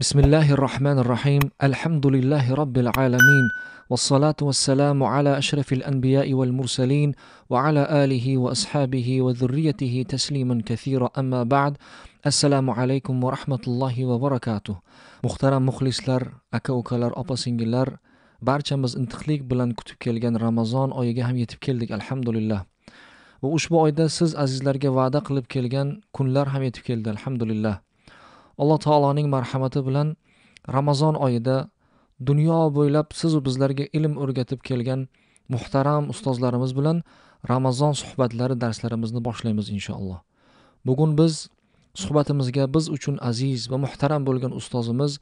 بسم الله الرحمن الرحيم الحمد لله رب العالمين والصلاة والسلام على أشرف الأنبياء والمرسلين وعلى آله وأصحابه وذريته تسليما كثيرا أما بعد السلام عليكم ورحمة الله وبركاته مخترم مخلص لر أكوك لر لر barchamiz intiqlik bilan kutib kelgan ramazon oyiga ham yetib keldik alhamdulillah va ushbu oyda siz azizlarga va'da qilib kelgan kunlar ham yetib الحمد لله alloh taoloning marhamati bilan ramazon oyida dunyo bo'ylab sizu bizlarga ilm o'rgatib kelgan muhtaram ustozlarimiz bilan ramazon suhbatlari darslarimizni boshlaymiz inshaalloh bugun biz suhbatimizga biz uchun aziz va muhtaram bo'lgan ustozimiz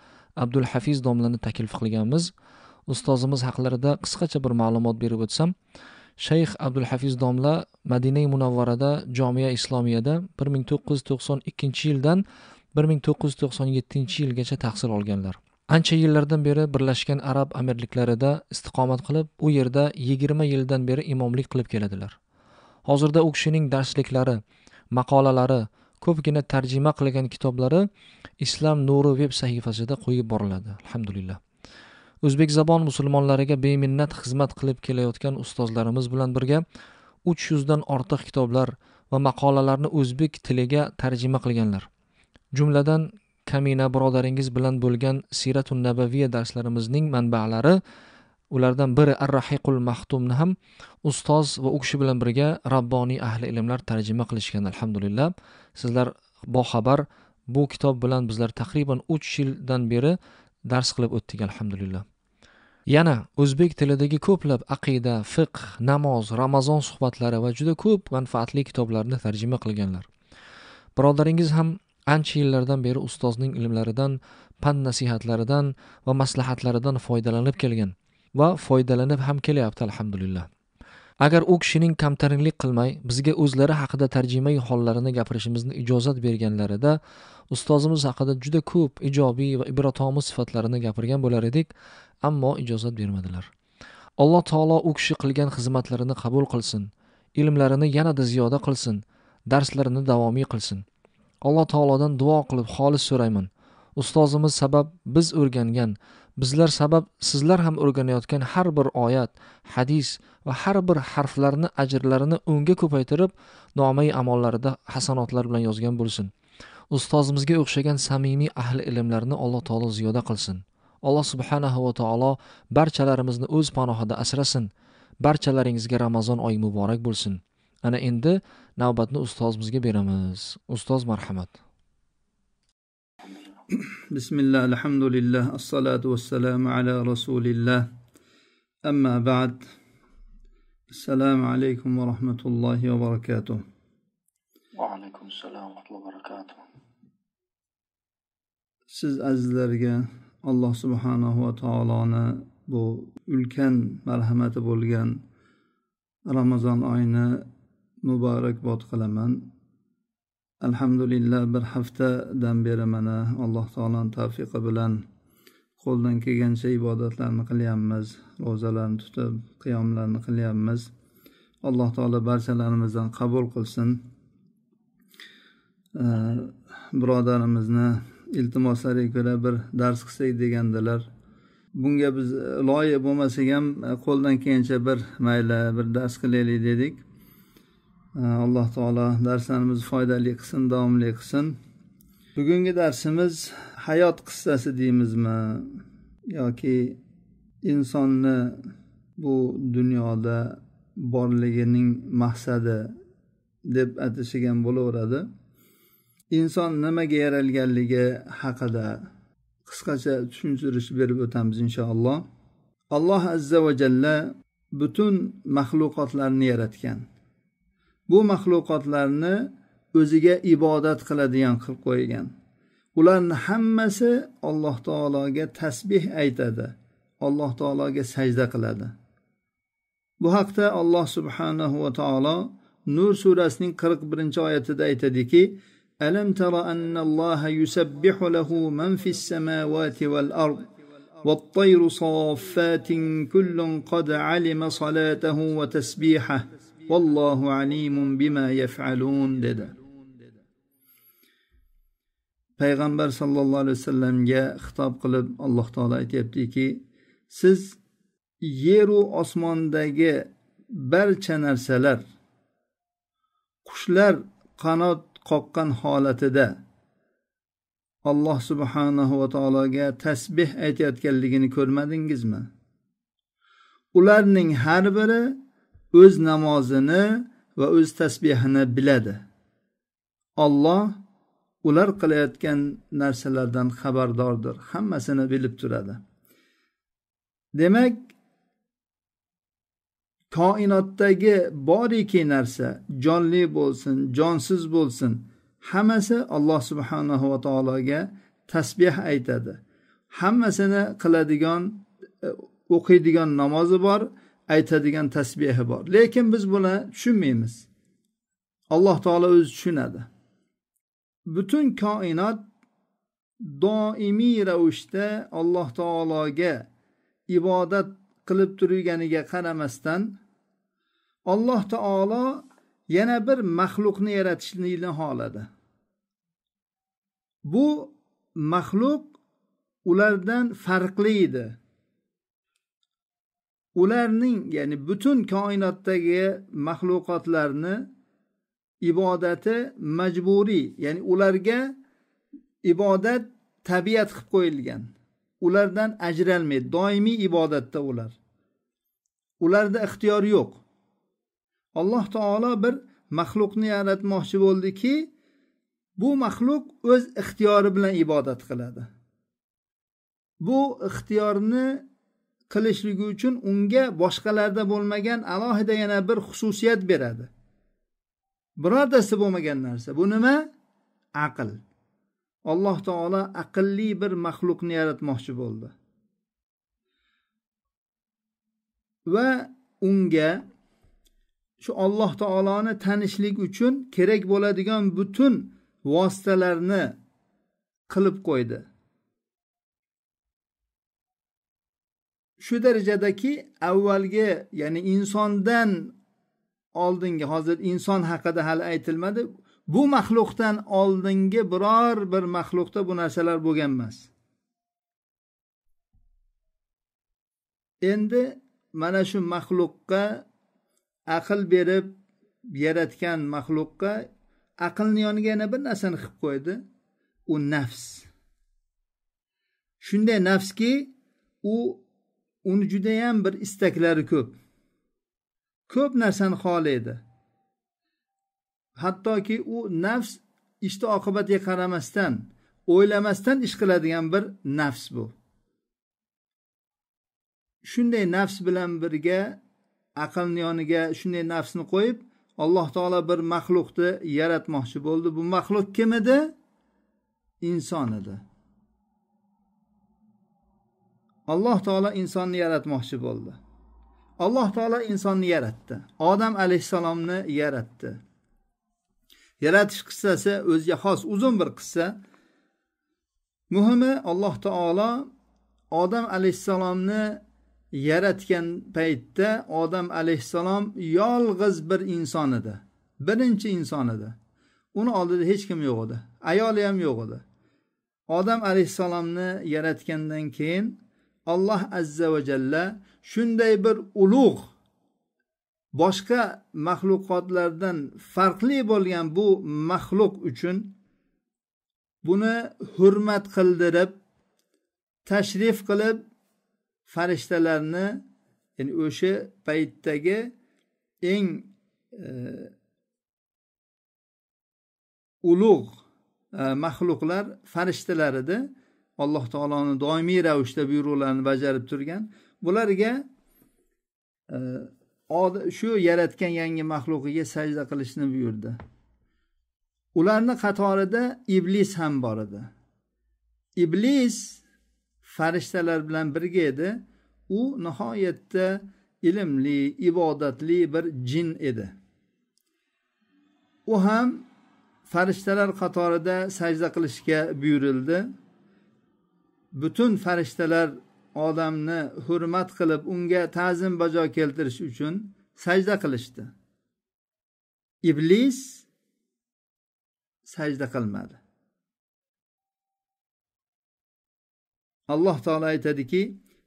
abdulhafiz domlani taklif qilganmiz ustozimiz haqlarida qisqacha bir ma'lumot berib o'tsam shayx abdulhafiz domla madinai munavvarada jomiya islomiyada bir ming to'qqiz yuz to'qson ikkinchi yildan bir ming to'qqiz yuz to'qson yettinchi yilgacha tahsil olganlar ancha yillardan beri birlashgan arab amirliklarida istiqomat qilib u yerda yigirma yildan beri imomlik qilib keladilar hozirda u kishining darsliklari maqolalari ko'pgina tarjima qilgan kitoblari islom nuri veb sahifasida qo'yib boriladi alhamdulillah o'zbek zabon musulmonlariga beminnat xizmat qilib kelayotgan ustozlarimiz bilan birga uch yuzdan ortiq kitoblar va maqolalarni o'zbek tiliga tarjima qilganlar jumladan kamina birodaringiz bilan bo'lgan siyratun nabaviya darslarimizning manbalari ulardan biri ar rahiqul mahtumni ham ustoz va u kishi bilan birga rabboniy ahli ilmlar tarjima qilishgan alhamdulillah sizlar boxabar bu kitob bilan bizlar taxriban uch yildan beri dars qilib o'tdik alhamdulillah yana o'zbek tilidagi ko'plab aqida fiqh namoz ramazon suhbatlari va juda ko'p manfaatli kitoblarni tarjima qilganlar birodaringiz ham ancha yillardan beri ustozning ilmlaridan pand nasihatlaridan va maslahatlaridan foydalanib kelgan va foydalanib ham kelyapti alhamdulillah agar u kishining kamtarinlik qilmay bizga o'zlari haqida tarjimai hollarini gapirishimizni ijozat berganlarida ustozimiz haqida juda ko'p ijobiy va ibratomiz sifatlarini gapirgan bo'lar edik ammo ijozat bermadilar alloh taolo u kishi qilgan xizmatlarini qabul qilsin ilmlarini yanada ziyoda qilsin darslarini davomiy qilsin alloh taolodan duo qilib xolis so'rayman ustozimiz sabab biz o'rgangan bizlar sabab sizlar ham o'rganayotgan har bir oyat hadis va har bir harflarni ajrlarini o'nga ko'paytirib nomai amollarida hasanotlar bilan yozgan bo'lsin ustozimizga o'xshagan samimiy ahli ilmlarni alloh taolo ziyoda qilsin alloh subhanahu va taolo barchalarimizni o'z panohida asrasin barchalaringizga ramazon oyi muborak bo'lsin ana endi navbatni ustozimizga beramiz ustoz marhamat bismillah alhamdulillah assalotu vassalamu ala rasulillah amma ba'd assalomu alaykum va rahmatullohi va barakatuh va alaykum assalom va va barakatuh siz azizlarga alloh subhanahu va taoloni bu ulkan marhamati bo'lgan ramazon oyini muborakbod qilaman alhamdulillah bir haftadan beri mana alloh taoloni tavfiqi bilan qo'ldan kelgancha ibodatlarni qilyapmiz ro'zalarni tutib qiyomlarni qilyapmiz alloh taolo barchalarimizdan qabul qilsin birodarimizni iltimoslariga ko'ra bir dars qilsak degandilar bunga biz loyiq bo'lmasak ham e, qo'ldan kelgancha bir mayli bir dars qilaylik dedik alloh taolo darslarimizni foydali qilsin davomli qilsin bugungi darsimiz hayot qissasi deymizmi yoki insonni bu dunyoda borligining maqsadi deb atashigan bo'laveradi inson nimaga yaralganligi haqida qisqacha tushuntirish berib o'tamiz inshaalloh alloh azza va jalla butun maxluqotlarni yaratgan bu maxluqotlarni o'ziga ibodat qiladigan qilib qo'ygan ularni hammasi alloh taologa tasbeh aytadi alloh taologa sajda qiladi bu haqda alloh subhanahu va taolo nur surasining qirq birinchi oyatida aytadiki alam tara alloha yusabbihu lahu man fis samawati val ard والطير صافات كل قد علم صلاته وتسبيحه vallohu alimun bima yafalun dedi payg'ambar sallallohu alayhi vasallamga xitob qilib alloh taolo aytyaptiki siz yeru osmondagi barcha narsalar qushlar qanot qoqqan holatida alloh subhanahu va taologa tasbeh aytayotganligini ko'rmadingizmi ularning har biri o'z namozini va o'z tasbehini biladi olloh ular qilayotgan narsalardan xabardordir hammasini bilib turadi demak koinotdagi boriki narsa jonli bo'lsin jonsiz bo'lsin hammasi alloh subhanahu va taologa tasbeh aytadi hammasini qiladigan e, o'qiydigan namozi bor aytadigan tasbehi bor lekin biz buni tushunmaymiz alloh taolo o'zi tushunadi butun koinot doimiy ravishda alloh taologa ibodat qilib turganiga qaramasdan alloh taolo yana bir maxluqni yaratishlikni xohladi bu maxluq ulardan farqli edi ularning ya'ni butun koinotdagi maxluqotlarni ibodati majburiy ya'ni ularga ibodat tabiat qilib qo'yilgan ulardan ajralmaydi doimiy ibodatda ular ularda ixtiyor yo'q alloh taolo bir maxluqni yaratmoqchi bo'ldiki bu maxluq o'z ixtiyori bilan ibodat qiladi bu ixtiyorni qilishligi uchun unga boshqalarda bo'lmagan alohida yana bir xususiyat beradi birortasi bo'lmagan narsa bu nima aql alloh taolo aqlli bir maxluqni yaratmoqchi bo'ldi va unga shu alloh taoloni tanishlik uchun kerak bo'ladigan butun vositalarni qilib qo'ydi shu darajadaki avvalgi ya'ni insondan oldingi hozir inson haqida hali aytilmadi bu maxluqdan oldingi biror bir maxluqda bu narsalar bo'lgan emas endi mana shu maxluqqa aql berib yaratgan maxluqqa aqlni yoniga yana bir narsani qilib qo'ydi u nafs shunday nafski u uni judayam bir istaklari ko'p ko'p narsani xohlaydi hattoki u nafs ishni oqibatiga qaramasdan o'ylamasdan ish qiladigan bir nafs bu shunday nafs bilan birga aqlni yoniga shunday nafsni qo'yib alloh taolo bir maxluqni yaratmoqchi bo'ldi bu maxluq kim edi inson edi alloh taolo insonni yaratmoqchi bo'ldi alloh taolo insonni yaratdi odam alayhissalomni yaratdi yaratish qissasi o'ziga xos uzun bir qissa muhimi alloh taolo odam alayhissalomni yaratgan paytda odam alayhissalom yolg'iz bir inson edi birinchi inson edi uni oldida hech kim yo'q edi ayoli ham yo'q edi odam alayhissalomni yaratgandan keyin alloh azza va jalla shunday bir ulug' boshqa maxluqotlardan farqli bo'lgan bu maxluq uchun buni hurmat qildirib tashrif qilib farishtalarni ya'ni o'sha paytdagi eng e, ulug' e, maxluqlar farishtalar edi alloh taoloni doimiy ravishda buyruqlarini bajarib turgan bularga e, shu yaratgan yangi maxluqiga sajda qilishni buyurdi ularni qatorida iblis ham bor edi iblis farishtalar bilan birga edi u nihoyatda ilmli ibodatli bir jin edi u ham farishtalar qatorida sajda qilishga buyurildi butun farishtalar odamni hurmat qilib unga ta'zim bajo keltirish uchun sajda qilishdi iblis sajda qilmadi alloh taolo aytadiki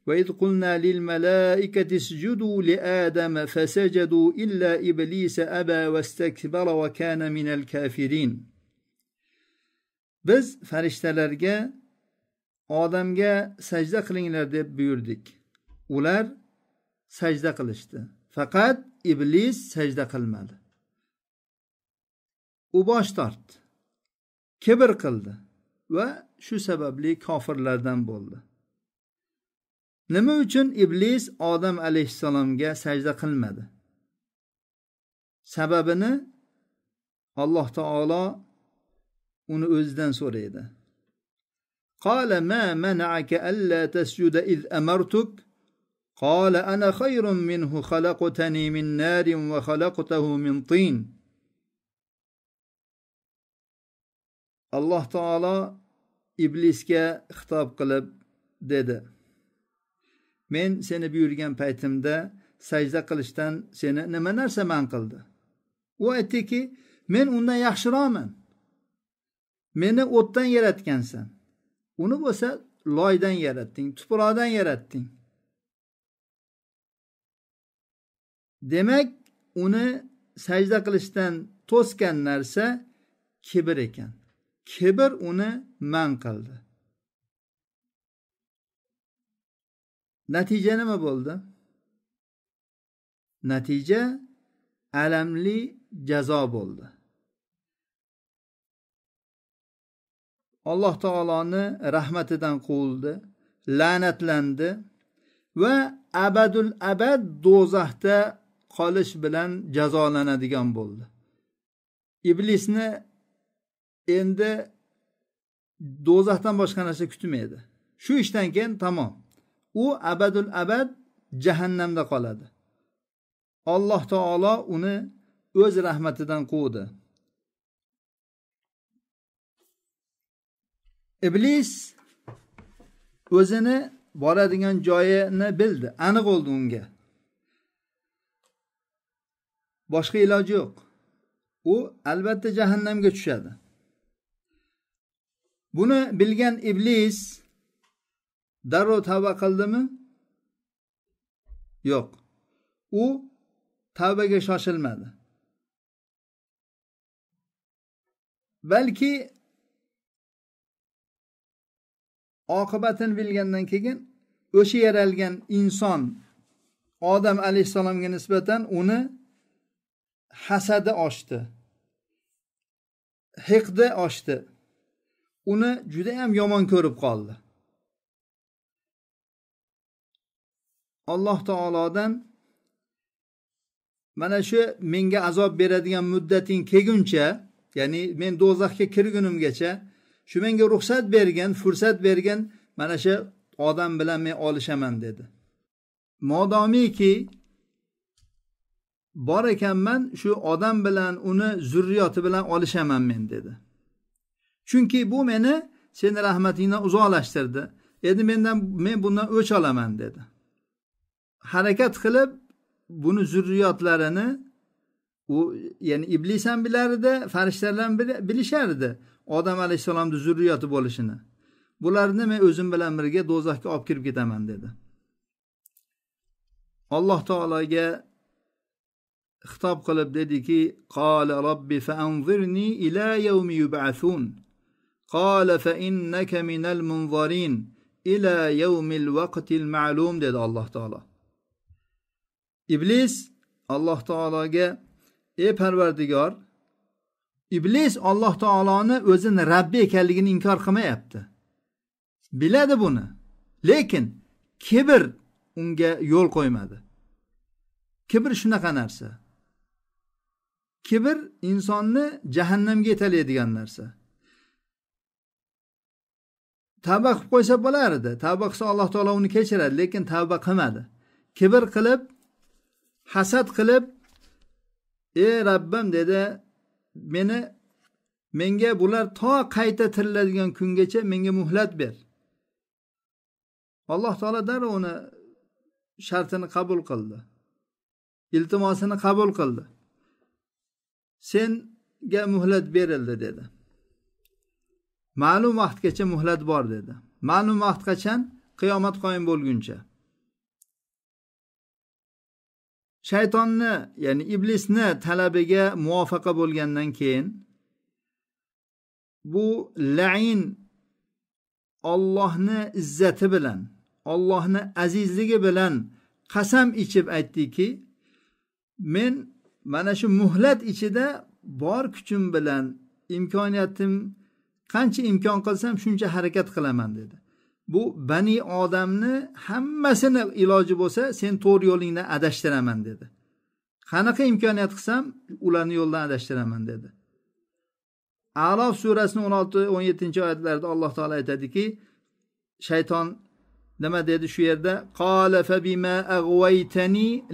وإذ قلنا للملائكة اسجدوا لآدم فسجدوا إلا إبليس أبى واستكبر وكان من الكافرين biz farishtalarga odamga sajda qilinglar deb buyurdik ular sajda qilishdi faqat iblis sajda qilmadi u bosh tortdi kibr qildi va shu sababli kofirlardan bo'ldi nima uchun iblis odam alayhissalomga sajda qilmadi sababini alloh taolo uni o'zidan so'raydi قال ما منعك ألا تسجد إذ أمرتك قال أنا خير منه خلقتني من نار وخلقته من طين alloh taolo iblisga xitob qilib dedi men seni buyurgan paytimda sajda qilishdan seni nima narsa man qildi u aytdiki men undan yaxshiroqman meni o'tdan yaratgansan uni bo'lsa loydan yaratding tuproqdan yaratding demak uni sajda qilishdan to'sgan narsa kibr ekan kibr uni man qildi natija nima bo'ldi natija alamli jazo bo'ldi alloh taoloni rahmatidan quvildi la'natlandi va abadul abad do'zaxda qolish bilan jazolanadigan bo'ldi iblisni endi do'zaxdan boshqa narsa kutmaydi shu ishdan keyin tamom u abadul abad jahannamda qoladi alloh taolo uni o'z rahmatidan quvdi iblis o'zini boradigan joyini bildi aniq bo'ldi unga boshqa iloji yo'q u albatta jahannamga tushadi buni bilgan iblis darrov tavba qildimi yo'q u tavbaga shoshilmadi balki oqibatini bilgandan keyin o'sha yaralgan inson odam alayhissalomga nisbatan uni hasadi oshdi hiqdi oshdi uni judayam yomon ko'rib qoldi alloh taolodan mana shu menga azob beradigan muddating kelguncha ya'ni men do'zaxga kirgunimgacha shu menga ruxsat bergin fursat bergin mana shu odam bilan men olishaman dedi modomiki bor ekanman shu odam bilan uni zurriyoti bilan olishaman men dedi chunki bu meni seni rahmatingdan uzoqlashtirdi endi mendan men bundan o'ch olaman dedi harakat qilib buni zurriyotlarini u ya'ni iblis ham bilardi farishtalar ham bilishardi odam alayhissalomni zurriyati bo'lishini bularni men o'zim bilan birga do'zaxga olib kirib ketaman dedi alloh taologa xitob qilib dediki qola robbi faanzirni ila yawmi yub'athun qola fa innaka minal munzarin ila yawmil vaqtil ma'lum dedi alloh taolo iblis alloh taologa ey parvardigor iblis alloh taoloni o'zini rabbi ekanligini inkor qilmayapti biladi buni lekin kibr unga yo'l qo'ymadi kibr shunaqa narsa kibr insonni jahannamga yetaklaydigan narsa tavba qilib qo'ysa bo'lar edi tavba qilsa alloh taolo uni kechiradi lekin tavba qilmadi kibr qilib hasad qilib ey rabbim dedi meni menga bular to qayta tiriladigan kungacha menga muhlat ber alloh taolo darrov uni shartini qabul qildi iltimosini qabul qildi senga muhlat berildi dedi ma'lum vaqtgacha muhlat bor dedi ma'lum vaqt qachon qiyomat qoyim bo'lguncha shaytonni ya'ni iblisni talabiga muvofaqa bo'lgandan keyin bu lain ollohni izzati bilan ollohni azizligi bilan qasam ichib aytdiki men mana shu muhlat ichida bor kuchim bilan imkoniyatim qancha imkon qilsam shuncha harakat qilaman dedi bu bani odamni hammasini iloji bo'lsa sen to'g'ri yo'lingdan adashtiraman dedi qanaqa imkoniyat qilsam ularni yo'ldan adashtiraman dedi alof surasini o'n olti o'n yettinchi oyatlarida alloh taolo aytadiki shayton nima dedi shu yerda qola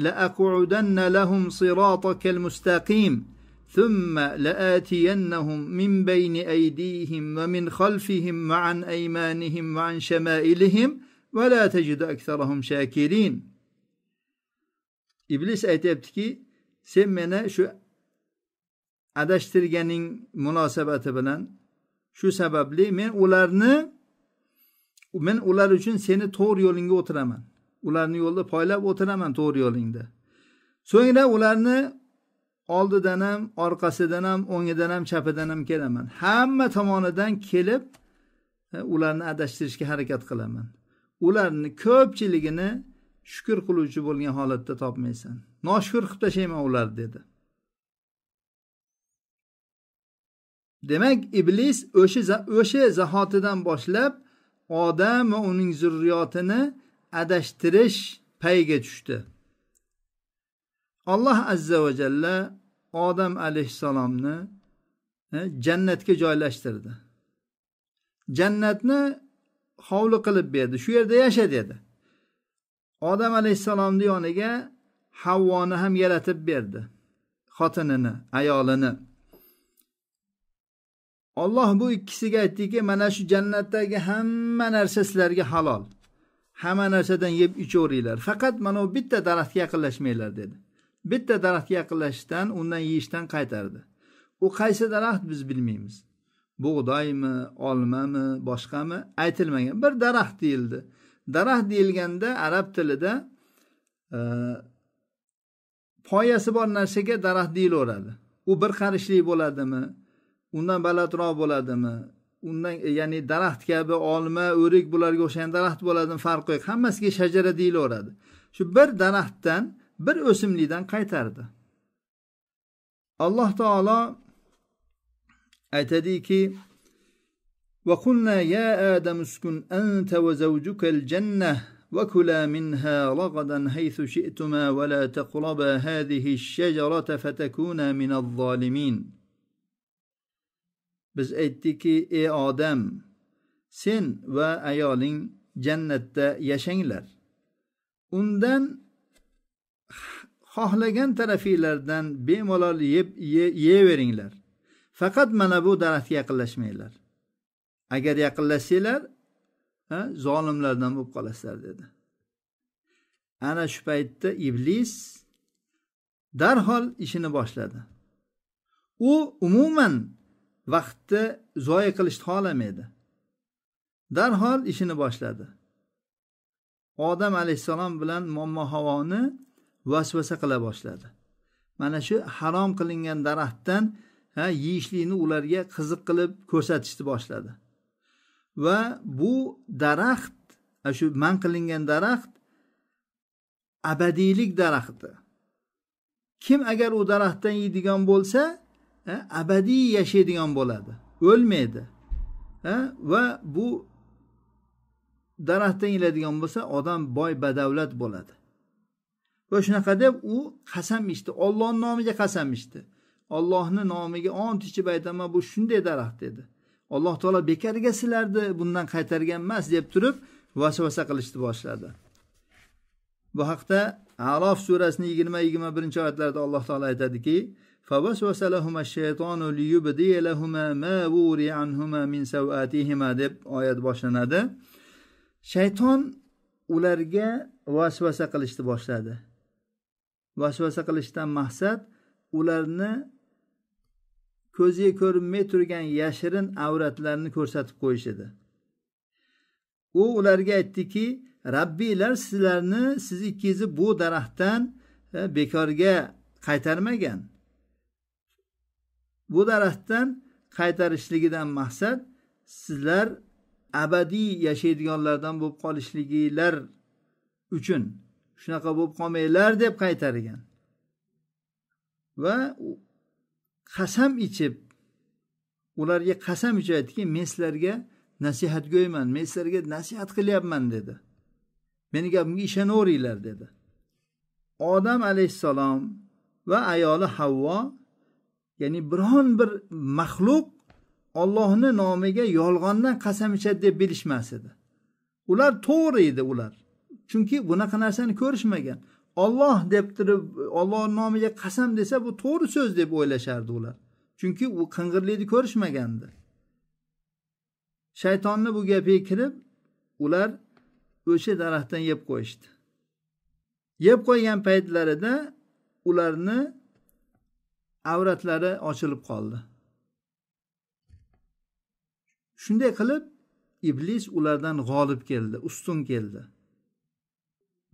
la aqudanna lahum siratakal mustaqim ثُمَّ لَآتِيَنَّهُمْ مِنْ بَيْنِ اَيْد۪يهِمْ وَمِنْ خَلْفِهِمْ وَعَنْ اَيْمَانِهِمْ وَعَنْ شَمَائِلِهِمْ وَلَا تَجِدُ اَكْثَرَهُمْ شَاكِر۪ينَ İblis ayet yaptı ki sen bana şu adashtirganing munosabati bilan Şu sababli men ularni men ular uchun seni to'g'ri yo'lingga o'tiraman ularni yo'lda poylab o'tiraman to'g'ri yo'lingda so'ngra ularni oldidan ham orqasidan ham o'ngidan ham chapidan ham kelaman hamma tomonidan kelib e, ularni adashtirishga harakat qilaman ularni ko'pchiligini shukur qiluvchi bo'lgan holatda topmaysan noshukur qilib tashlayman ularni dedi demak iblis o'sha o'sha zahotidan boshlab odam va uning zurriyotini adashtirish payiga tushdi olloh azza va jalla odam alayhissalomni e, jannatga joylashtirdi jannatni hovli qilib berdi shu yerda yasha dedi odam alayhissalomni yoniga havvoni ham yaratib berdi xotinini ayolini olloh bu ikkisiga aytdiki mana shu jannatdagi hamma narsa sizlarga halol hamma narsadan yeb ichaveringlar faqat mana bu bitta daraxtga yaqinlashmanglar dedi bitta daraxtga yaqinlashishdan undan yeyishdan qaytardi u qaysi daraxt biz bilmaymiz bug'doymi olmami boshqami aytilmagan bir daraxt deyildi daraxt deyilganda arab tilida e, poyasi bor narsaga daraxt deyilaveradi u bir qarishlik bo'ladimi undan balandroq bo'ladimi undan e, ya'ni daraxt kabi olma o'rik bularga o'xshagan daraxt bo'ladimi farqi yo'q hammasiga shajara deyilaveradi shu bir daraxtdan bir o'simlikdan qaytardi alloh taolo aytadiki وقلنا يا آدم اسكن أنت وزوجك الجنة وكلا منها رغدا حيث شئتما ولا تقربا هذه الشجرة فتكونا من الظالمين biz aytdikki ey odam sen va ayoling jannatda yashanglar undan xohlagan tarafinglardan bemalol yeb ye faqat mana bu daraxtga yaqinlashmanglar agar yaqinlashsanglar zolimlardan bo'lib qolasizlar dedi ana shu paytda iblis darhol ishini boshladi u umuman vaqtni zoya qilishni xohlamaydi darhol ishini boshladi odam alayhissalom bilan momma havoni vasvasa qila boshladi mana shu harom qilingan daraxtdan ha yeyishlikni ularga qiziq qilib ko'rsatishni boshladi va bu daraxt shu man qilingan daraxt abadiylik daraxti kim agar u daraxtdan yeydigan bo'lsa abadiy yashaydigan bo'ladi o'lmaydi va bu daraxtdan yeyiladigan bo'lsa odam boy badavlat bo'ladi va shunaqa deb u qasam ichdi ollohni nomiga qasam ichdi ollohni nomiga ont ichib aytaman bu shunday daraxt dedi alloh taolo bekorga sizlarni bundan qaytargan emas deb turib vasvasa qilishni boshladi bu haqda arof surasini yigirma yigirma birinchi oyatlarida alloh taolo aytadiki deb oyat boshlanadi shayton ularga vasvasa qilishni boshladi vasvasa qilishdan maqsad ularni ko'ziga ko'rinmay turgan yashirin avratlarni ko'rsatib qo'yish edi u ularga aytdiki rabbiylar sizlarni siz ikkingizni bu daraxtdan e, bekorga qaytarmagan bu daraxtdan qaytarishligidan maqsad sizlar abadiy yashaydiganlardan bo'lib qolishliginglar uchun shunaqa bo'lib qolmanglar deb qaytargan va qasam ichib ularga qasam ichib aytdiki men sizlarga nasihatgo'yman men sizlarga nasihat qilyapman dedi meni gapimga ishonaveringlar dedi odam alayhissalom va ayoli havvo ya'ni biron bir maxluq ollohni nomiga yolg'ondan qasam ichadi deb bilishmas edi ular to'g'ri edi ular chunki bunaqa narsani ko'rishmagan olloh deb turib olloh nomiga qasam desa bu to'g'ri so'z deb o'ylashardi ular chunki u qing'irlikni ko'rishmagandi shaytonni bu gapiga kirib ular o'sha daraxtdan yeb qo'yishdi yeb qo'ygan paytlarida ularni avratlari ochilib qoldi shunday qilib iblis ulardan g'olib keldi ustun keldi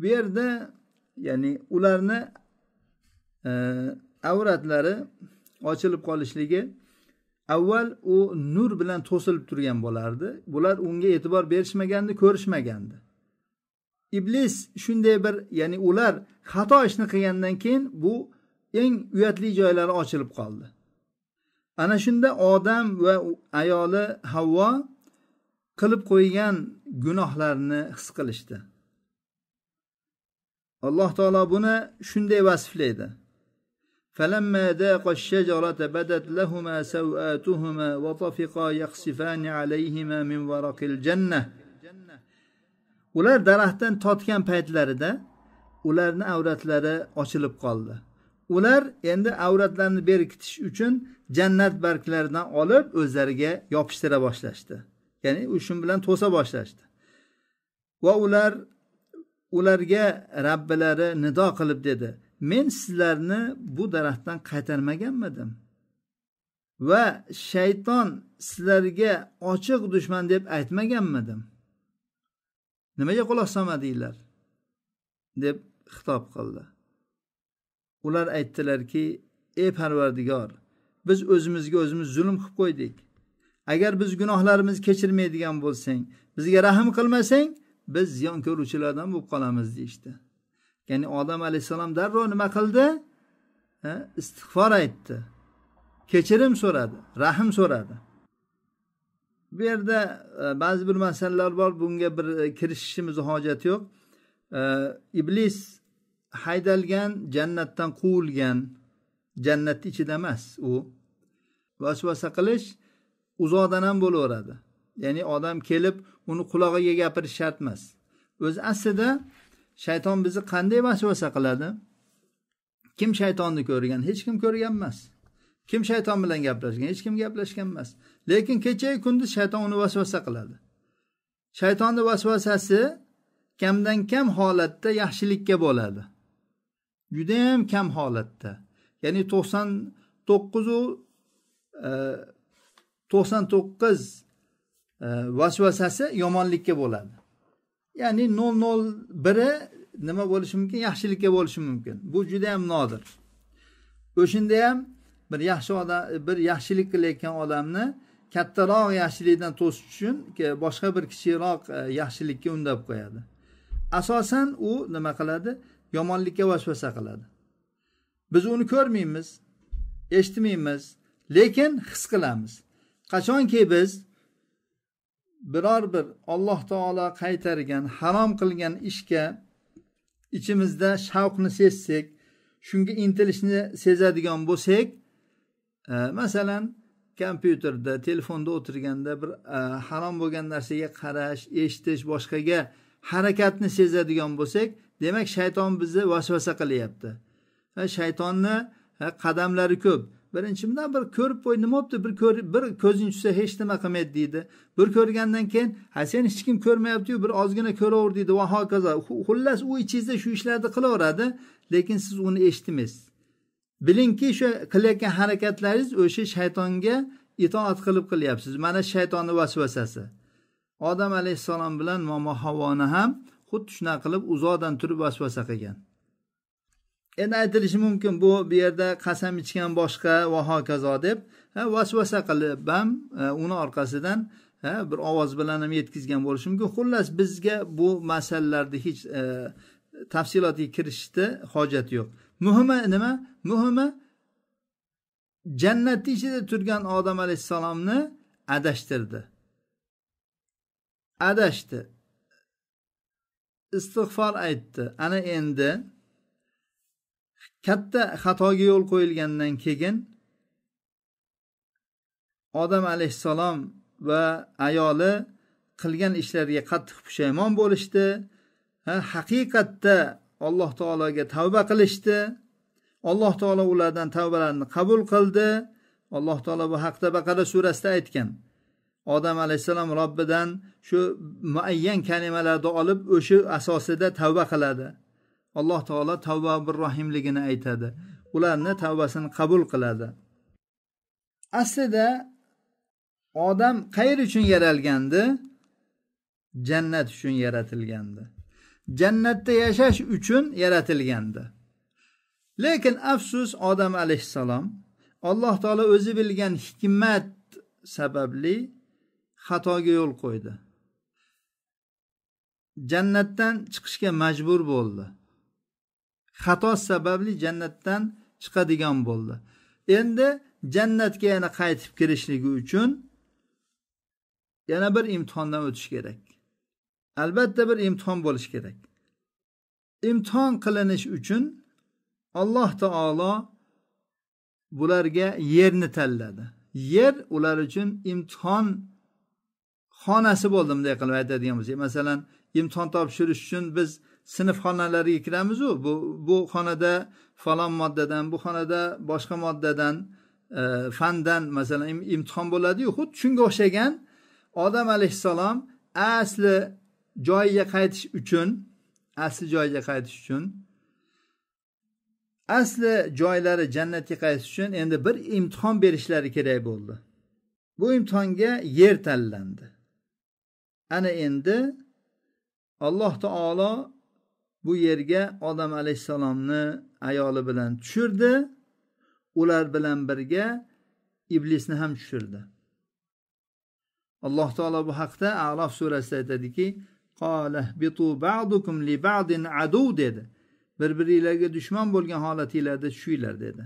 bu yerda ya'ni ularni e, avratlari ochilib qolishligi avval u nur bilan to'silib turgan bo'lardi bular unga e'tibor berishmagandi ko'rishmagandi iblis shunday bir ya'ni ular xato ishni qilgandan keyin bu eng uyatli joylari ochilib qoldi ana shunda odam va ayoli havvo qilib qo'ygan gunohlarni his qilishdi alloh taolo buni shunday vasflaydi فلما ذاقا الشجرة بدت لهما سوآتهما وطفقا يخسفان عليهما من ورق الجنة ular daraxtdan totgan paytlarida ularni avratlari ochilib qoldi ular endi avratlarini berkitish uchun jannat barglaridan olib o'zlariga yopishtira boshlashdi ya'ni shu bilan to'sa boshlashdi va ular ularga rabbilari nido qilib dedi men sizlarni bu daraxtdan qaytarmaganmidim va shayton sizlarga ochiq dushman deb aytmaganmidim nimaga quloq solmadinglar deb xitob qildi ular aytdilarki ey parvardigor biz o'zimizga o'zimiz zulm qilib qo'ydik agar biz gunohlarimizni kechirmaydigan bo'lsang bizga rahm qilmasang biz ziyon ko'ruvchilardan bo'lib qolamiz deyishdi işte. ya'ni odam alayhissalom darrov nima qildi istig'for aytdi kechirim so'radi rahm so'radi bu yerda e, ba'zi bir masalalar bor bunga bir e, kirishishimiz hojati yo'q e, iblis haydalgan jannatdan quvilgan jannatni ichida emas u vasvasa qilish uzoqdan ham bo'laveradi ya'ni odam kelib uni qulog'iga gapirish shart emas o'zi aslida shayton bizni qanday vasvasa qiladi kim shaytonni ko'rgan hech kim ko'rgan emas kim shayton bilan gaplashgan hech kim gaplashgan emas lekin kechayu kunduz shayton uni vasvasa qiladi shaytonni vasvasasi kamdan kam holatda yaxshilikka bo'ladi judayam kam holatda ya'ni to'qson to'qqizu e, to'qson to'qqiz vasvasasi yomonlikka bo'ladi ya'ni nol nol biri nima bo'lishi mumkin yaxshilikka bo'lishi mumkin bu juda yam nodir o'shanda ham bir yaxshi odam bir yaxshilik qilayotgan odamni kattaroq yaxshilikdan to'sish uchun boshqa bir kichikroq e, yaxshilikka undab qo'yadi asosan u nima qiladi yomonlikka vasvasa qiladi biz uni ko'rmaymiz eshitmaymiz lekin his qilamiz qachonki biz biror bir alloh taolo qaytargan harom qilgan ishga ichimizda shavqni sezsak shunga intilishni sezadigan bo'lsak e, masalan kompyuterda telefonda o'tirganda bir e, harom bo'lgan narsaga qarash eshitish boshqaga harakatni sezadigan bo'lsak demak shayton bizni vasvasa qilyapti shaytonni qadamlari ko'p birinchi bilan bir ko'rib qo'y nima bo'libdi bir ko'r bir ko'zing tushsa hech nima qilmaydi deydi bir ko'rgandan keyin ha seni hech kim ko'rmayaptiyu bir ozgina ko'raver deydi va hokazo xullas u ichingizda shu ishlarni qilaveradi lekin siz uni eshitmaysiz bilingki o'sha qilayotgan harakatlaringiz o'sha shaytonga itoat qilib qilyapsiz mana shaytonni vasvasasi odam alayhissalom bilan momo havoni ham xuddi shunaqa qilib uzoqdan turib vasvasa qilgan endi aytilishi mumkin bu bu yerda qasam ichgan boshqa va hokazo deb vasvasa qilib ham uni orqasidan bir ovoz bilan ham yetkazgan bo'lishi mumkin xullas bizga bu masalalarni hech tafsilotiga e, tafsilotga kirishni hojati yo'q muhimi nima muhimi jannatni ichida turgan odam alayhissalomni adashtirdi adashdi istig'for aytdi ana endi katta xatoga yo'l qo'yilgandan keyin odam alayhissalom va ayoli qilgan ishlariga qattiq pushaymon bo'lishdi ha, haqiqatda alloh taologa tavba qilishdi alloh taolo ulardan tavbalarini qabul qildi alloh taolo bu haqda baqara surasida aytgan odam alayhissalom robbidan shu muayyan kalimalarni olib o'sha asosida tavba qiladi alloh taolo tavvobir rohimligini aytadi ularni tavbasini qabul qiladi aslida odam qayer uchun yaralgandi jannat uchun yaratilgandi jannatda yashash uchun yaratilgandi lekin afsus odam alayhissalom alloh taolo o'zi bilgan hikmat sababli xatoga yo'l qo'ydi jannatdan chiqishga majbur bo'ldi xato sababli jannatdan chiqadigan bo'ldi endi jannatga yana qaytib kirishligi uchun yana bir imtihondan o'tish kerak albatta bir imtihon bo'lishi kerak imtihon qilinish uchun alloh taolo bularga yerni tanladi yer ular uchun imtihon xonasi bo'ldi bunday qilib aytadigan bo'lsak masalan imtihon topshirish uchun biz sinf xonalariga kiramizu bu bu xonada falon moddadan bu xonada boshqa moddadan e, fandan masalan im, imtihon bo'ladiyu xuddi shunga o'xshagan odam alayhissalom asli joyiga qaytish uchun asli joyiga qaytish uchun asli joylari jannatga qaytish uchun endi bir imtihon berishlari kerak bo'ldi bu imtihonga yer tanlandi ana endi alloh taolo bu yerga odam alayhissalomni ayoli bilan tushirdi ular bilan birga iblisni ham tushirdi alloh taolo bu haqda arof surasida aytadiki dedi bir biringlarga dushman bo'lgan holatinglarda tushinglar dedi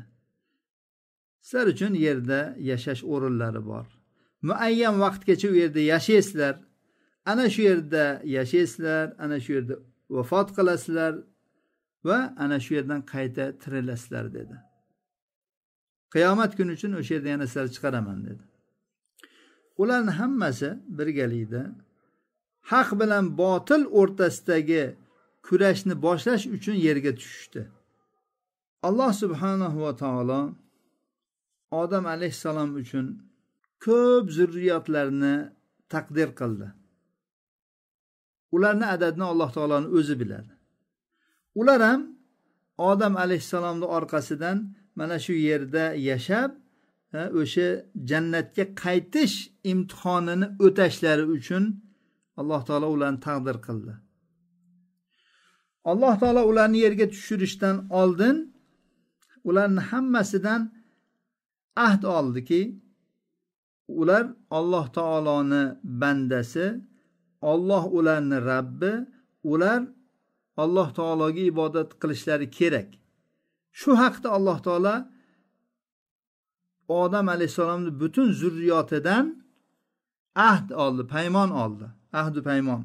sizlar uchun yerda yashash o'rinlari bor muayyan vaqtgacha u yerda yashaysizlar ana shu yerda yashaysizlar ana shu yerda vafot qilasizlar va ana shu yerdan qayta tirilasizlar dedi qiyomat kuni uchun o'sha yerda yana sizlarni chiqaraman dedi ularni hammasi birgalikda haq bilan botil o'rtasidagi kurashni boshlash uchun yerga tushishdi alloh subhanahu va taolo odam alayhissalom uchun ko'p zurriyotlarni taqdir qildi ularni adadini alloh taoloni o'zi biladi ular ham odam alayhissalomni orqasidan mana shu yerda yashab e, o'sha jannatga qaytish imtihonini o'tashlari uchun alloh taolo ularni taqdir qildi alloh taolo ularni yerga tushirishdan oldin ularni hammasidan ahd oldiki ular alloh taoloni bandasi olloh ularni rabbi ular alloh taologa ibodat qilishlari kerak shu haqda alloh taolo odam alayhissalomni butun zurriyotidan ahd oldi paymon oldi ahdu paymon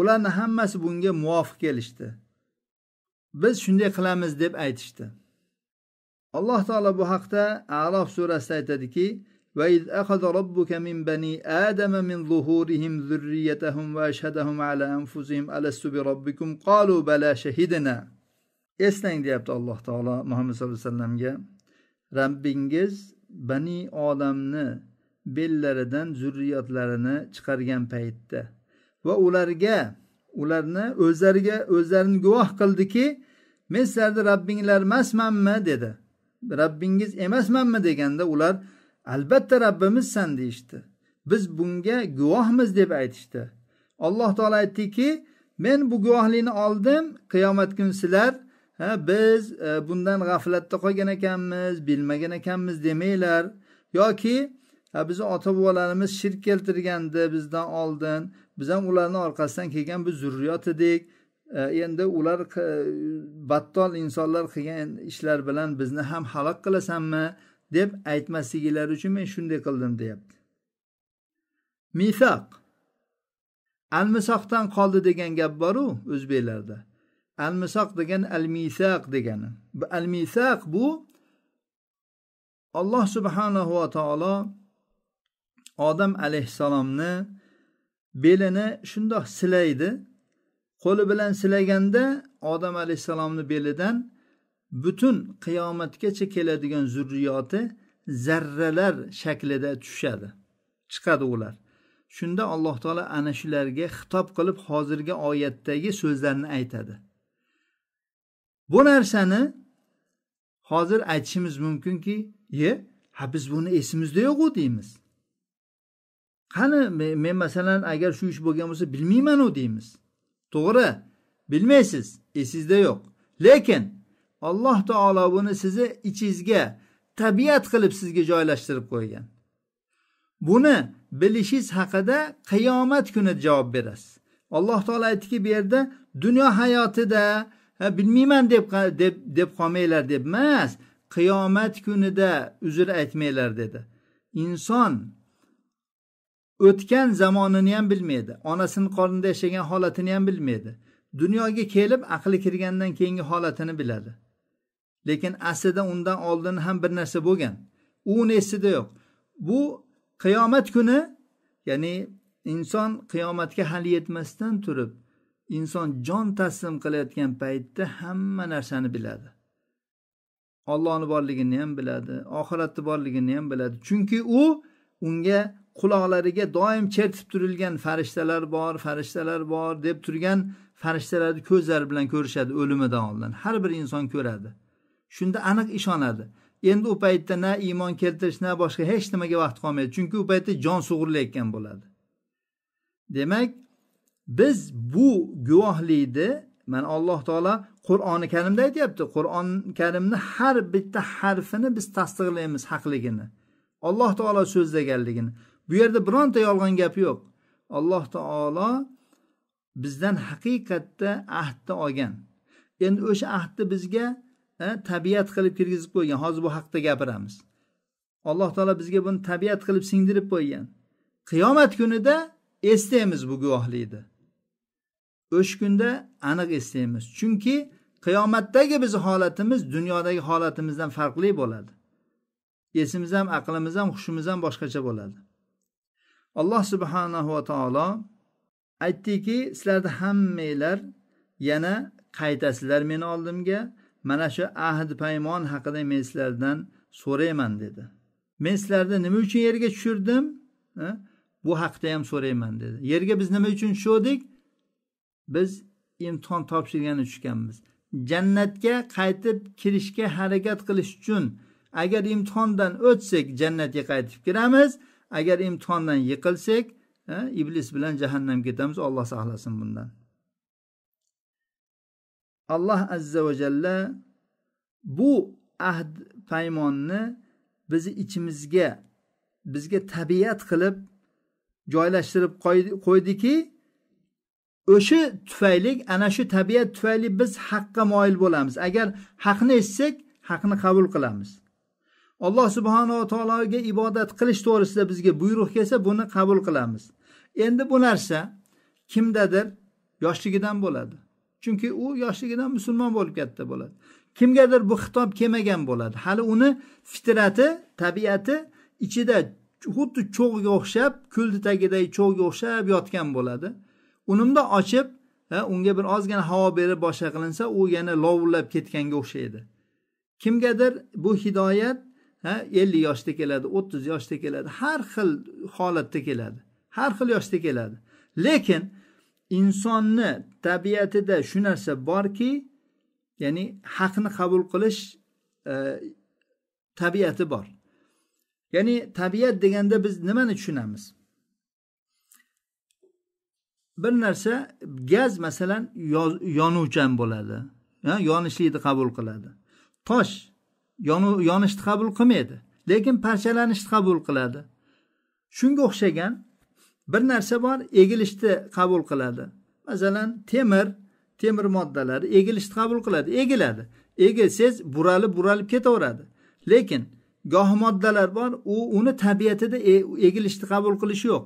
ularni hammasi bunga muvofiq kelishdi biz shunday qilamiz deb aytishdi alloh taolo bu haqda arof surasida aytadiki وإذ أخذ ربك من بني آدم من ظهورهم ذريتهم وأشهدهم على أنفسهم ألست بربكم قالوا بلى شهدنا eslang deyapti alloh taolo muhammad sallallohu alayhi vasallamga rabbingiz بني آدمنا bellaridan zurriyotlarini chiqargan paytda va ularga ularni o'zlariga o'zlarini guvoh qildiki men sizlarni rabbinglar emasmanmi dedi rabbingiz emasmanmi deganda ular albatta robbimizsan deyishdi biz bunga guvohmiz deb aytishdi alloh taolo aytdiki men bu guvohlikni oldim qiyomat kuni sizlar biz e, bundan g'aflatda qolgan ekanmiz bilmagan ekanmiz demanglar yoki bizni ota bobolarimiz shirk keltirgandi bizdan oldin biz ham ularni orqasidan kelgan bir zurriyot edik e, endi ular e, battol insonlar qilgan ishlar bilan bizni ham halok qilasanmi deb aytmasliklari uchun men shunday qildim deyapti misoq al misoqdan qoldi degan gap boru o'zbeklarda al misoq degan al misaq degani al misaq bu alloh subhanahu va taolo odam alayhissalomni belini shundoq silaydi qo'li bilan silaganda odam alayhissalomni belidan butun qiyomatgacha keladigan zurriyoti zarralar shaklida tushadi chiqadi ular shunda alloh taolo ana shularga xitob qilib hozirgi oyatdagi so'zlarni aytadi bu narsani hozir aytishimiz mumkinki ye ha biz buni esimizda yo'qu deymiz qani men masalan agar shu ish bo'lgan bo'lsa bilmaymanu deymiz to'g'ri bilmaysiz esingizda yo'q lekin alloh taolo buni sizni ichingizga tabiat qilib sizga joylashtirib qo'ygan buni bilishingiz haqida qiyomat kuni javob berasiz alloh taolo aytdiki bu yerda dunyo hayotida bilmayman deb deb deb qolmanglar deb emas qiyomat kunida uzr aytmanglar dedi inson o'tgan zamonini ham bilmaydi onasini qornida yashagan holatini ham bilmaydi dunyoga kelib aqli kirgandan keyingi holatini biladi lekin aslida undan oldin ham bir narsa bo'lgan u uni esida yo'q bu qiyomat kuni ya'ni inson qiyomatga hali yetmasdan turib inson jon taslim qilayotgan paytda hamma narsani biladi ollohni borligini ham biladi oxiratni borligini ham biladi chunki u unga quloqlariga doim chertib turilgan farishtalar bor farishtalar bor deb turgan farishtalarni ko'zlari bilan ko'rishadi o'limidan oldin har bir inson ko'radi shunda aniq ishonadi endi u paytda na iymon keltirish na boshqa hech nimaga vaqt qolmaydi chunki u paytda jon sug'urilayotgan bo'ladi demak biz bu guvohlikni mana alloh taolo qur'oni karimda aytyapti qur'oni karimni har bitta harfini biz tasdiqlaymiz haqligini alloh taolo so'zlaganligini bu yerda bironta yolg'on gap yo'q alloh taolo bizdan haqiqatda ahdni olgan endi o'sha ahdni bizga tabiat qilib kirgizib qo'ygan hozir bu haqda gapiramiz alloh taolo bizga buni tabiat qilib singdirib qo'ygan qiyomat kunida eslaymiz bu guvohlikni o'sha kunda aniq eslaymiz chunki qiyomatdagi bizni holatimiz dunyodagi holatimizdan farqli bo'ladi esimiz ham aqlimiz ham hushimiz ham boshqacha bo'ladi alloh subhanahu va taolo aytdiki sizlarni hammanglar yana qaytasizlar meni oldimga mana shu ahd paymon haqida men sizlardan so'rayman dedi men sizlarni nima uchun yerga tushirdim bu haqda ham so'rayman dedi yerga biz nima uchun tushuvdik biz imtihon topshirgani tushganmiz jannatga qaytib kirishga harakat qilish uchun agar imtihondan o'tsak jannatga qaytib kiramiz agar imtihondan yiqilsak iblis bilan jahannamga ketamiz olloh saqlasin bundan alloh azza va jalla bu ahd paymonni bizni ichimizga bizga tabiat qilib joylashtirib qo'ydiki o'sha tufaylik ana shu tabiat tufayli biz haqqa moyil bo'lamiz agar haqni eshitsak haqni qabul qilamiz alloh subhanava taologa ibodat qilish to'g'risida bizga buyruq kelsa buni qabul qilamiz endi bu narsa kimdadir yoshligidan bo'ladi chunki u yoshligidan musulmon bo'lib katta bo'ladi kimgadir bu xitob kelmagan bo'ladi hali uni fitrati tabiati ichida xuddi cho'g'ga o'xshab kuldi tagidagi cho'g'ga o'xshab yotgan bo'ladi bundoq ochib unga bir ozgina havo berib boshqa qilinsa u yana lovullab ketganga o'xshaydi kimgadir bu hidoyat ellik yoshda keladi o'ttiz yoshda keladi har xil holatda keladi har xil yoshda keladi lekin insonni tabiatida shu narsa borki ya'ni haqni qabul qilish e, tabiati bor ya'ni tabiat deganda biz nimani tushunamiz bir narsa gaz masalan yonuvchan bo'ladi yonishlikni qabul qiladi tosh yonishni qabul qilmaydi lekin parchalanishni qabul qiladi shunga o'xshagan bir narsa bor egilishni qabul qiladi masalan temir temir moddalari egilishni qabul qiladi egiladi egilsangiz buralib buralib ketaveradi lekin gohi moddalar bor u uni tabiatida e, egilishni qabul qilishi yo'q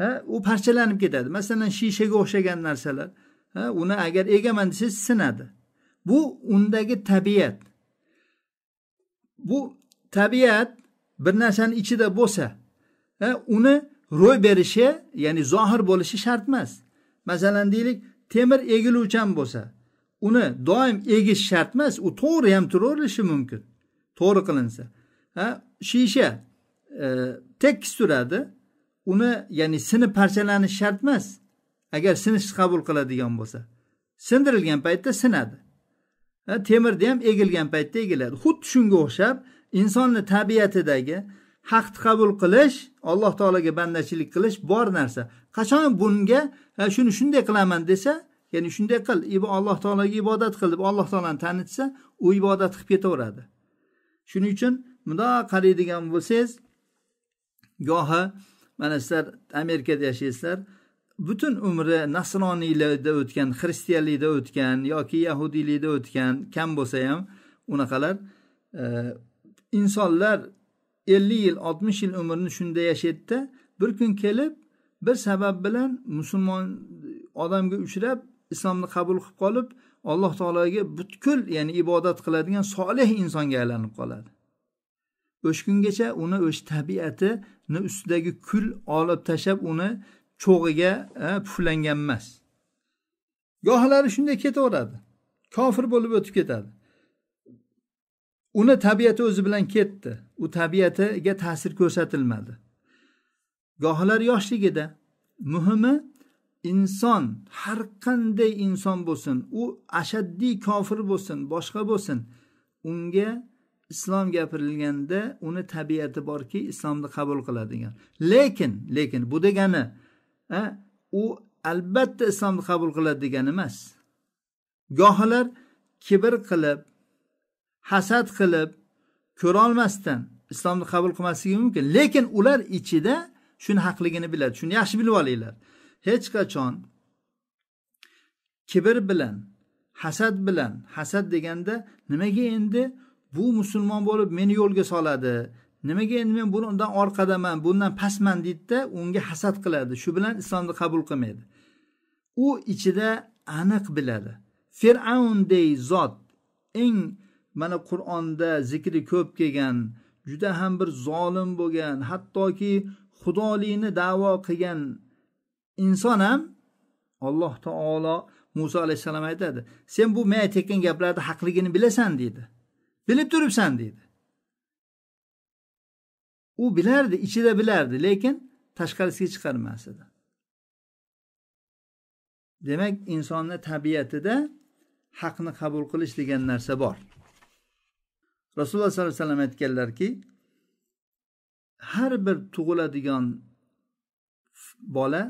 ha u parchalanib ketadi masalan shishaga o'xshagan narsalar ha uni agar egaman desangiz sinadi bu undagi tabiat bu tabiat bir narsani ichida bo'lsa uni ro'y berishi ya'ni zohir bo'lishi shart emas masalan deylik temir egiluvchan bo'lsa uni doim egish shart emas u to'g'ri ham turaverishi mumkin to'g'ri qilinsa ha shisha e, tekis turadi uni ya'ni sinib parchalanishi shart emas agar sinishni qabul qiladigan bo'lsa sindirilgan paytda sinadi temirni ham egilgan paytda egiladi xuddi shunga o'xshab insonni tabiatidagi haqni qabul qilish alloh taologa bandachilik qilish bor narsa qachon bunga e, shuni shunday qilaman desa ya'ni shunday qil alloh taologa ibodat qil deb alloh taoloni tanitsa u ibodat qilib ketaveradi shuning uchun mundoq qaraydigan bo'lsangiz gohi mana sizlar amerikada yashaysizlar butun umri nasroniylikda o'tgan xristianlikda o'tgan yoki yahudiylikda o'tgan kam bo'lsa ham unaqalar e, insonlar ellik yil oltmish yil umrini shunda yashaydida bir kun kelib bir sabab bilan musulmon odamga uchrab islomni qabul qilib qolib alloh taologa butkul ya'ni ibodat qiladigan solih insonga aylanib qoladi o'sha kungacha uni o'sha tabiatini ustidagi kul olib tashlab uni cho'g'iga e, puflangan emas gohilari shunday ketaveradi kofir bo'lib o'tib ketadi uni tabiati o'zi bilan ketdi u tabiatiga ta'sir ko'rsatilmadi gohilar yoshligida muhimi inson har qanday inson bo'lsin u ashaddiy kofir bo'lsin boshqa bo'lsin unga islom gapirilganda uni tabiati borki islomni qabul qiladigan lekin lekin bu degani u albatta islomni qabul qiladi degani emas gohilar kibr qilib hasad qilib ko'rolmasdan islomni qabul qilmasligi mumkin lekin ular ichida shuni haqligini biladi shuni yaxshi bilib olinglar hech qachon kibr bilan hasad bilan hasad deganda nimaga endi bu musulmon bo'lib meni yo'lga soladi nimaga endi men bundan orqadaman bundan pastman deydida unga hasad qiladi shu bilan islomni qabul qilmaydi u ichida aniq biladi fir'avnday zot eng mana qur'onda zikri ko'p kelgan juda ham bir zolim bo'lgan hattoki xudolikni davo qilgan inson ham alloh taolo muso alayhissalom aytadi sen bu men aytayotgan gaplarni haqligini bilasan deydi bilib turibsan deydi u bilardi ichida bilardi lekin tashqarisiga chiqarmas edi demak insonni tabiatida haqni qabul qilish degan narsa bor rasululloh sollallohu alayhi vasallam aytganlarki har bir tug'iladigan bola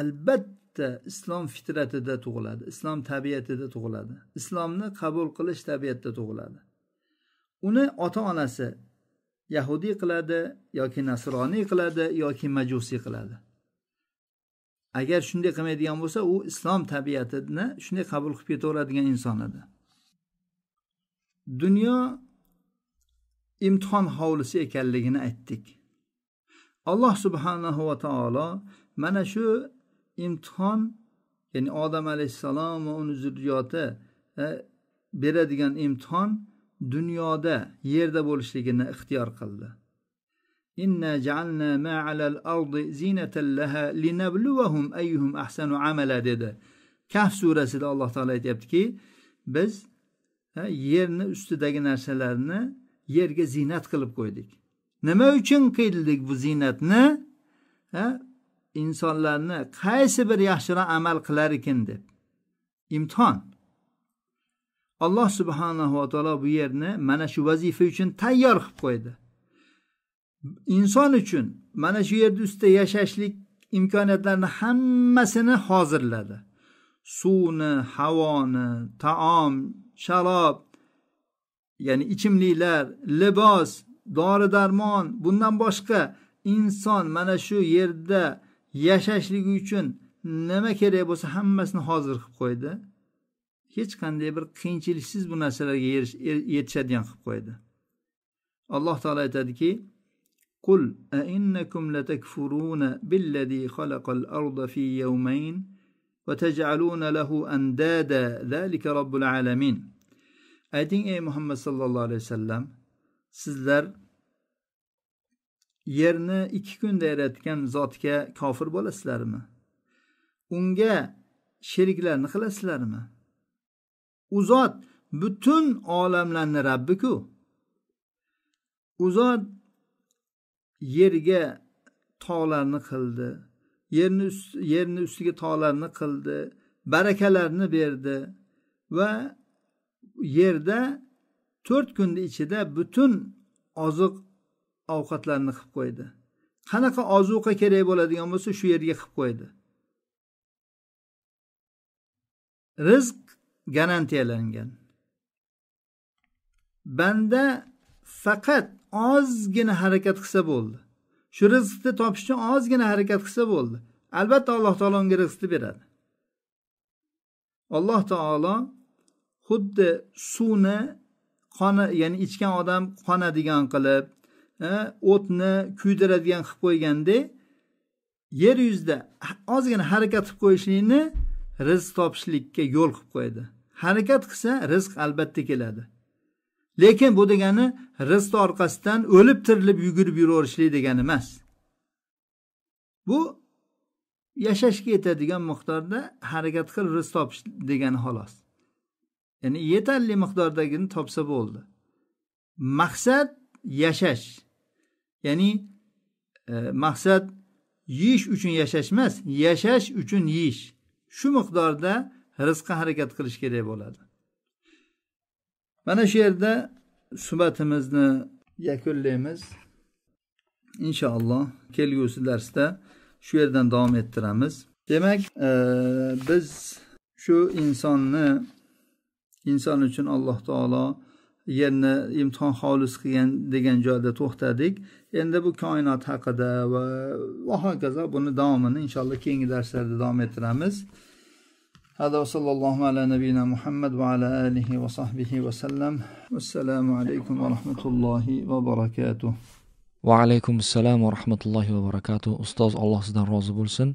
albatta islom fitratida tug'iladi islom tabiatida tug'iladi islomni qabul qilish tabiatda tug'iladi uni ota onasi yahudiy qiladi yoki nasroniy qiladi yoki majusiy qiladi agar shunday qilmaydigan bo'lsa u islom tabiatini shunday qabul qilib ketaveradigan inson edi dunyo imtihon hovlisi ekanligini aytdik alloh subhanahu va taolo mana shu imtihon ya'ni odam alayhissalom va uni zurriyoti e, beradigan imtihon dunyoda yerda bo'lishligini ixtiyor qildi إنا dedi kaf surasida Alloh taolo aytayaptiki biz yerni ustidagi narsalarni yerga ziynat qilib qo'ydik nima uchun qildik bu ziynatni insonlarni qaysi bir yaxshiroq amal qilar ekan deb imtihon alloh subhanahu va taolo bu yerni mana shu vazifa uchun tayyor qilib qo'ydi inson uchun mana shu yerni ustida yashashlik imkoniyatlarini hammasini hozirladi suvni havoni taom sharob ya'ni ichimliklar libos dori darmon bundan boshqa inson mana shu yerda yashashligi uchun nima kerak bo'lsa hammasini hozir qilib qo'ydi hech qanday bir qiyinchiliksiz bu narsalarga yetishadigan qilib qo'ydi alloh taolo aytadiki قل أئنكم لتكفرون بالذي خلق الأرض في يومين وتجعلون له أندادا ذلك رب العالمين ayting محمد muhammad sallallohu alayhi vasallam sizlar yerni ikki kunda yaratgan zotga kofir bo'lasizlarmi unga sheriklarni qilasizlarmi u zot butun olamlarni rabbiku u zot yerga tog'larni qildi yerni üst, yerni ustiga tog'larni qildi barakalarni berdi va yerda to'rt kunni ichida butun oziq ovqatlarni qilib qo'ydi qanaqa ozuqa kerak bo'ladigan bo'lsa shu yerga qilib qo'ydi rizq garantiyalangan banda faqat ozgina harakat qilsa bo'ldi shu rizqni topish uchun ozgina harakat qilsa bo'ldi albatta alloh taolo unga rizqni beradi alloh taolo xuddi suvni qona ya'ni ichgan odam qonadigan qilib e, o'tni kuydiradigan qilib qo'ygandek yer yuzida ozgina harakat qilib qo'yishlikni rizq topishlikka yo'l qilib qo'ydi harakat qilsa rizq albatta keladi lekin bu degani rizqni orqasidan o'lib tirilib yugurib yuraverishlik degani emas bu yashashga yetadigan miqdorda harakat qil rizq topish degani xolos ya'ni yetarli miqdordagini topsa bo'ldi maqsad yashash ya'ni e, maqsad yeyish uchun yashash emas yashash uchun yeyish shu miqdorda rizqqa harakat qilish kerak bo'ladi mana shu yerda suhbatimizni yakunlaymiz inshaalloh kelgusi darsda shu yerdan davom ettiramiz demak e, biz shu insonni inson uchun alloh taolo yerni imtihon xolis qilgan degan joyda to'xtadik endi bu koinot haqida va hokazo buni davomini inshaalloh keyingi darslarda davom ettiramiz هذا وصلى الله على نبينا محمد وعلى آله وصحبه وسلم والسلام عليكم ورحمة الله وبركاته وعليكم السلام ورحمة الله وبركاته أستاذ الله سيدان بولسن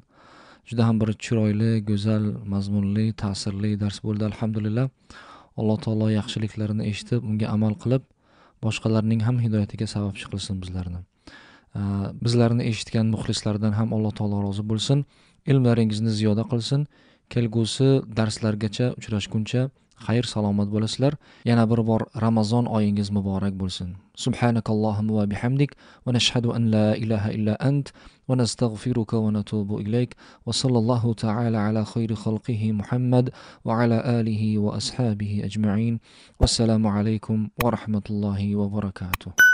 juda ham bir chiroyli go'zal mazmunli ta'sirli dars bo'ldi alhamdulillah alloh taolo yaxshiliklarini eshitib unga amal qilib boshqalarning ham hidoyatiga sababchi qilsin bizlarni bizlarni eshitgan muxlislardan ham alloh taolo rozi bo'lsin ilmlaringizni ziyoda qilsin kelgusi darslargacha uchrashguncha xayr salomat bo'lasizlar yana bir bor ramazon oyingiz muborak bo'lsin subhanakallohim va bihamdik va nashhadu an la ilaha illa ant va nastag'firuka va natubu ilayk va sallallohu taala ala xayri xalqihi muhammad va ala alihi va ashabihi ajmain vassalomu alaykum va rahmatullohi va barakatuh